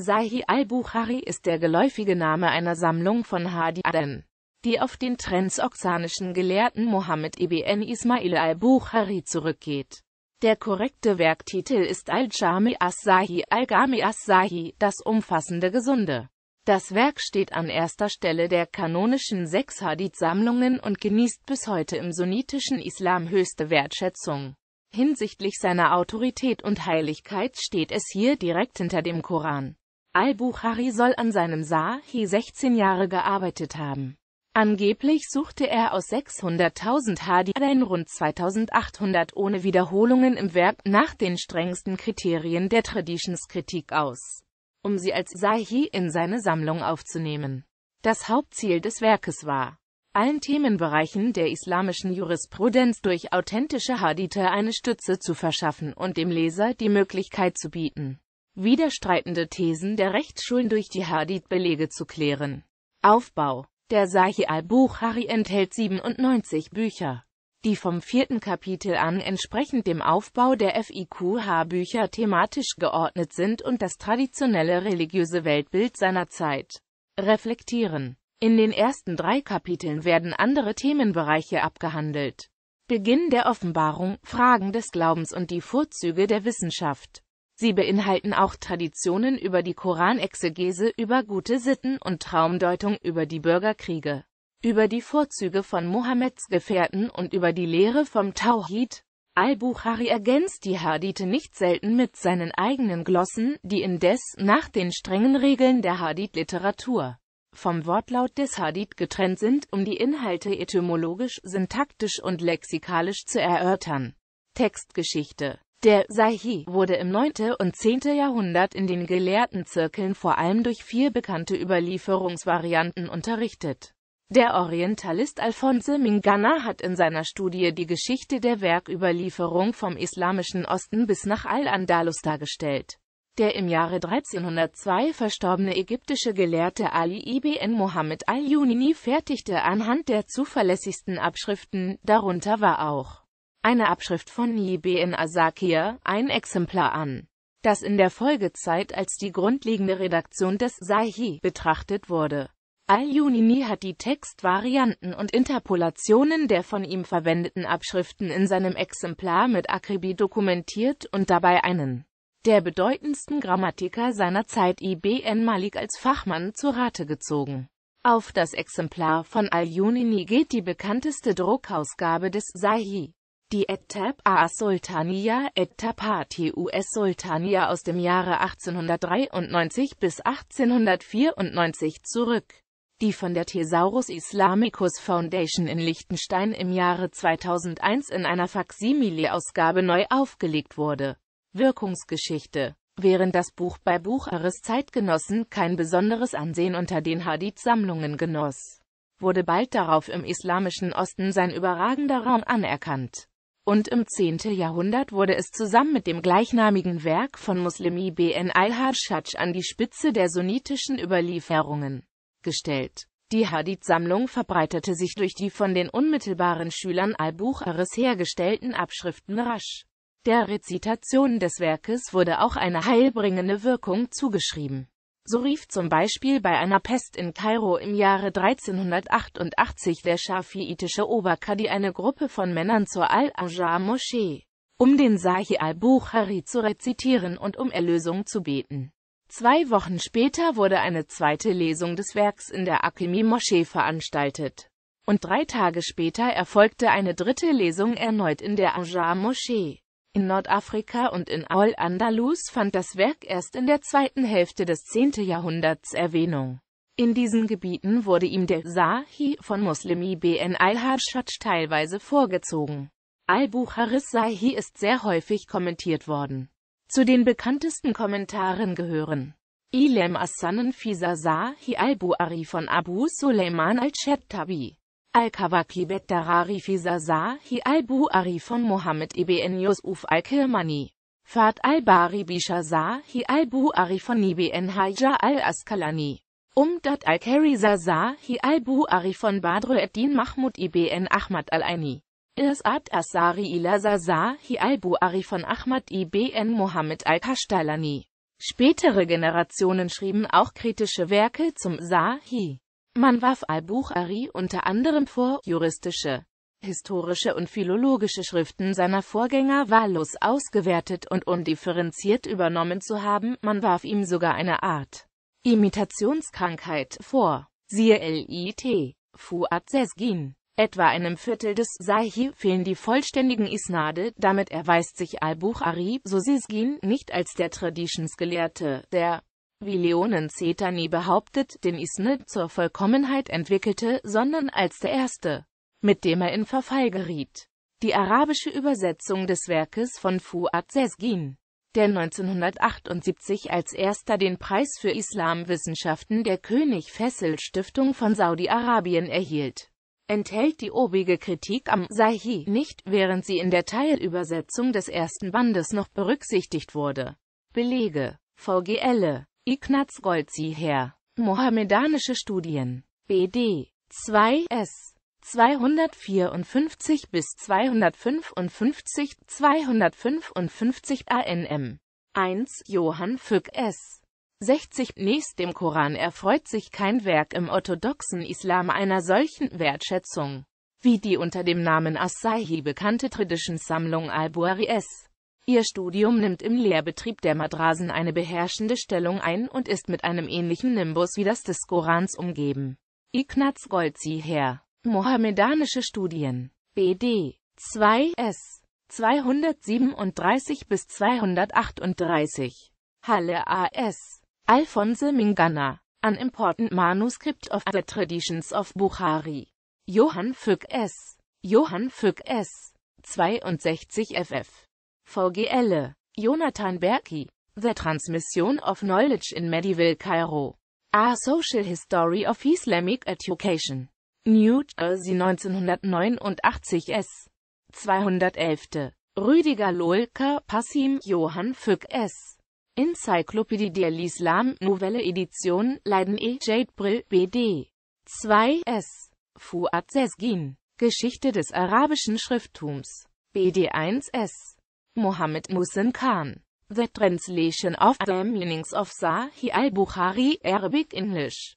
Sahih al-Bukhari ist der geläufige Name einer Sammlung von Hadithen, die auf den transoxanischen Gelehrten Mohammed ibn Ismail al-Bukhari zurückgeht. Der korrekte Werktitel ist Al-Jami as-Sahih, Al-Gami as-Sahih, das umfassende Gesunde. Das Werk steht an erster Stelle der kanonischen sechs Hadith-Sammlungen und genießt bis heute im sunnitischen Islam höchste Wertschätzung. Hinsichtlich seiner Autorität und Heiligkeit steht es hier direkt hinter dem Koran al bukhari soll an seinem Sahih 16 Jahre gearbeitet haben. Angeblich suchte er aus 600.000 Hadith Hadithen rund 2800 ohne Wiederholungen im Werk nach den strengsten Kriterien der Traditionskritik aus, um sie als Sahih in seine Sammlung aufzunehmen. Das Hauptziel des Werkes war, allen Themenbereichen der islamischen Jurisprudenz durch authentische Hadithe eine Stütze zu verschaffen und dem Leser die Möglichkeit zu bieten, widerstreitende Thesen der Rechtsschulen durch die Hadith-Belege zu klären. Aufbau Der Sahih al-Buchari enthält 97 Bücher, die vom vierten Kapitel an entsprechend dem Aufbau der FIQH-Bücher thematisch geordnet sind und das traditionelle religiöse Weltbild seiner Zeit reflektieren. In den ersten drei Kapiteln werden andere Themenbereiche abgehandelt. Beginn der Offenbarung, Fragen des Glaubens und die Vorzüge der Wissenschaft. Sie beinhalten auch Traditionen über die Koranexegese, über gute Sitten und Traumdeutung, über die Bürgerkriege, über die Vorzüge von Mohammeds Gefährten und über die Lehre vom Tauhid. Al-Bukhari ergänzt die Hadithe nicht selten mit seinen eigenen Glossen, die indes nach den strengen Regeln der Hadith-Literatur vom Wortlaut des Hadith getrennt sind, um die Inhalte etymologisch, syntaktisch und lexikalisch zu erörtern. Textgeschichte der Sahi wurde im 9. und 10. Jahrhundert in den gelehrten Zirkeln vor allem durch vier bekannte Überlieferungsvarianten unterrichtet. Der Orientalist Alphonse Mingana hat in seiner Studie die Geschichte der Werküberlieferung vom islamischen Osten bis nach Al-Andalus dargestellt. Der im Jahre 1302 verstorbene ägyptische Gelehrte Ali ibn Mohammed al-Junini fertigte anhand der zuverlässigsten Abschriften, darunter war auch eine Abschrift von Jibin Asakia, ein Exemplar an, das in der Folgezeit als die grundlegende Redaktion des Saihi betrachtet wurde. Al-Junini hat die Textvarianten und Interpolationen der von ihm verwendeten Abschriften in seinem Exemplar mit Akribie dokumentiert und dabei einen der bedeutendsten Grammatiker seiner Zeit Ibn Malik als Fachmann zu Rate gezogen. Auf das Exemplar von Al-Junini geht die bekannteste Druckausgabe des Sahih die Ettab A. sultaniya Ettabati us Sultania aus dem Jahre 1893 bis 1894 zurück. Die von der Thesaurus Islamicus Foundation in Liechtenstein im Jahre 2001 in einer faximile ausgabe neu aufgelegt wurde. Wirkungsgeschichte Während das Buch bei Bucheres Zeitgenossen kein besonderes Ansehen unter den Hadith-Sammlungen genoss, wurde bald darauf im islamischen Osten sein überragender Raum anerkannt und im 10. Jahrhundert wurde es zusammen mit dem gleichnamigen Werk von Muslim ibn al-Hajjaj an die Spitze der sunnitischen Überlieferungen gestellt. Die Hadith-Sammlung verbreitete sich durch die von den unmittelbaren Schülern al-Bucharis hergestellten Abschriften rasch. Der Rezitation des Werkes wurde auch eine heilbringende Wirkung zugeschrieben so rief zum Beispiel bei einer Pest in Kairo im Jahre 1388 der schafiitische Oberkadi eine Gruppe von Männern zur Al-Anjar-Moschee, um den Sahih al-Bukhari zu rezitieren und um Erlösung zu beten. Zwei Wochen später wurde eine zweite Lesung des Werks in der Akimi-Moschee veranstaltet. Und drei Tage später erfolgte eine dritte Lesung erneut in der Anjar-Moschee. In Nordafrika und in Al-Andalus fand das Werk erst in der zweiten Hälfte des 10. Jahrhunderts Erwähnung. In diesen Gebieten wurde ihm der Sahih von Muslimi ibn al-Hajjaj teilweise vorgezogen. al bukharis Sahih ist sehr häufig kommentiert worden. Zu den bekanntesten Kommentaren gehören Ilem Assanen Fisa Sahih al-Buari von Abu Suleiman al-Shattabi Al-Kawakibet Darari hi al-Buhari von Mohammed ibn Yusuf al-Kirmani. Fat al-Bari hi al-Buhari von ibn Hajar al-Askalani. Umdat al-Kari hi al-Buhari von Badr ad-Din Mahmud ibn Ahmad al-Aini. Irsat Asari ila hi al-Buhari von Ahmad ibn Mohammed al-Kashtalani. Spätere Generationen schrieben auch kritische Werke zum Sahi. Man warf al-Buchari unter anderem vor, juristische, historische und philologische Schriften seiner Vorgänger wahllos ausgewertet und undifferenziert übernommen zu haben, man warf ihm sogar eine Art Imitationskrankheit vor. Siehe L.I.T. Fuad Sesgin. Etwa einem Viertel des Sahih fehlen die vollständigen Isnade, damit erweist sich al-Buchari, so Sesgin, nicht als der Traditionsgelehrte, der wie Leonen Cetani behauptet, den Isne zur Vollkommenheit entwickelte, sondern als der erste, mit dem er in Verfall geriet. Die arabische Übersetzung des Werkes von Fuad Sesgin, der 1978 als erster den Preis für Islamwissenschaften der König Fessel Stiftung von Saudi-Arabien erhielt, enthält die obige Kritik am Sahih nicht, während sie in der Teilübersetzung des ersten Bandes noch berücksichtigt wurde. Belege VGL Ignaz Goldzi her. Mohammedanische Studien. BD. 2 S. 254 bis 255, 255 ANM. 1 Johann Fück S. 60 Nächst dem Koran erfreut sich kein Werk im orthodoxen Islam einer solchen Wertschätzung, wie die unter dem Namen As-Sahih bekannte Traditionssammlung Al-Buari S. Ihr Studium nimmt im Lehrbetrieb der Madrasen eine beherrschende Stellung ein und ist mit einem ähnlichen Nimbus wie das des Korans umgeben. Ignaz Goldziher, Mohammedanische Studien, BD 2 S 237 bis 238, Halle AS, Alphonse Mingana, An Important Manuscript of the Traditions of Bukhari, Johann Fück S. Johann Fück S. 62 FF VGL. Jonathan Berkey. The Transmission of Knowledge in Medieval Cairo. A Social History of Islamic Education. New Jersey 1989 S. 211. Rüdiger Lohlke, Passim, Johann Fück S. Encyclopédie de l'Islam, Nouvelle Edition, Leiden E. Jadebril, BD. 2 S. Fuad Sesgin. Geschichte des arabischen Schrifttums. BD 1 S. Mohammed Musin Khan. The translation of the meanings of Sahih al-Bukhari Arabic English